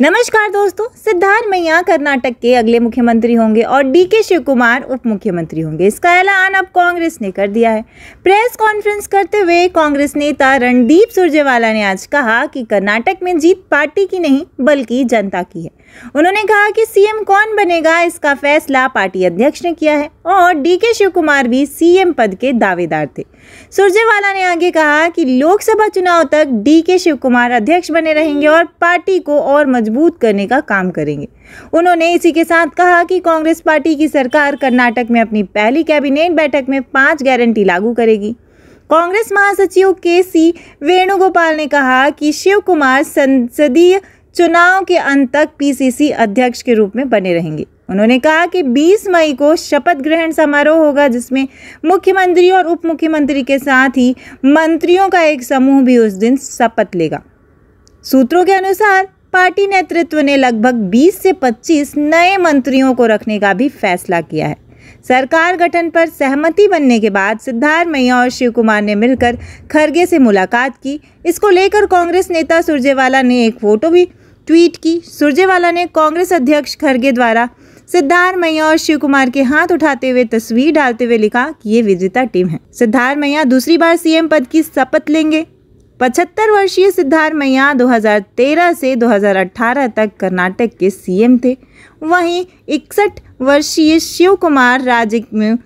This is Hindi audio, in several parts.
नमस्कार दोस्तों सिद्धार्थ मैया कर्नाटक के अगले मुख्यमंत्री होंगे और डी के शिव कुमार उप मुख्यमंत्री होंगे इसका ऐलान अब कांग्रेस ने कर दिया है प्रेस कॉन्फ्रेंस करते हुए कांग्रेस नेता रणदीप सुरजेवाला ने आज कहा कि कर्नाटक में जीत पार्टी की नहीं बल्कि जनता की है उन्होंने कहा कि सीएम कौन बनेगा इसका फैसला पार्टी अध्यक्ष ने किया है और डी के शिव कुमार भी सीएम पद के दावेदार थे सुरजेवाला ने आगे कहा कि लोकसभा चुनाव तक डी के शिव कुमार अध्यक्ष बने रहेंगे और पार्टी को और मजबूत करने का काम करेंगे उन्होंने इसी के साथ कहा कि कांग्रेस पार्टी की सरकार कर्नाटक में अपनी पहली कैबिनेट बैठक में पांच गारंटी लागू करेगी कांग्रेस महासचिव के सी वेणुगोपाल ने कहा कि शिव कुमार संसदीय चुनाव के अंत तक पीसीसी अध्यक्ष के रूप में बने रहेंगे उन्होंने कहा कि 20 मई को शपथ ग्रहण समारोह होगा जिसमें मुख्यमंत्री और उप मुख्यमंत्री के साथ ही मंत्रियों का एक समूह भी उस दिन शपथ लेगा सूत्रों के अनुसार पार्टी नेतृत्व ने लगभग 20 से 25 नए मंत्रियों को रखने का भी फैसला किया है सरकार गठन पर सहमति बनने के बाद सिद्धार्थ मैया और शिव कुमार ने मिलकर खरगे से मुलाकात की इसको लेकर कांग्रेस नेता सुरजेवाला ने एक फोटो भी ट्वीट की सुरजेवाला ने कांग्रेस अध्यक्ष खरगे द्वारा सिद्धार्थ मैया और शिव कुमार के हाथ उठाते हुए तस्वीर डालते हुए लिखा कि ये विजेता टीम है सिद्धार्थ मैया दूसरी बार सीएम पद की शपथ लेंगे पचहत्तर वर्षीय सिद्धार्थ मैया 2013 से 2018 तक कर्नाटक के सीएम थे वहीं इकसठ वर्षीय शिव कुमार राज्य में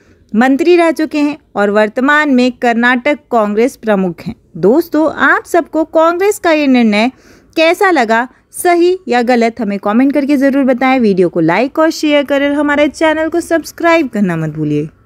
मंत्री रह चुके हैं और वर्तमान में कर्नाटक कांग्रेस प्रमुख हैं दोस्तों आप सबको कांग्रेस का ये निर्णय कैसा लगा सही या गलत हमें कमेंट करके ज़रूर बताएं वीडियो को लाइक और शेयर करें हमारे चैनल को सब्सक्राइब करना मत भूलिए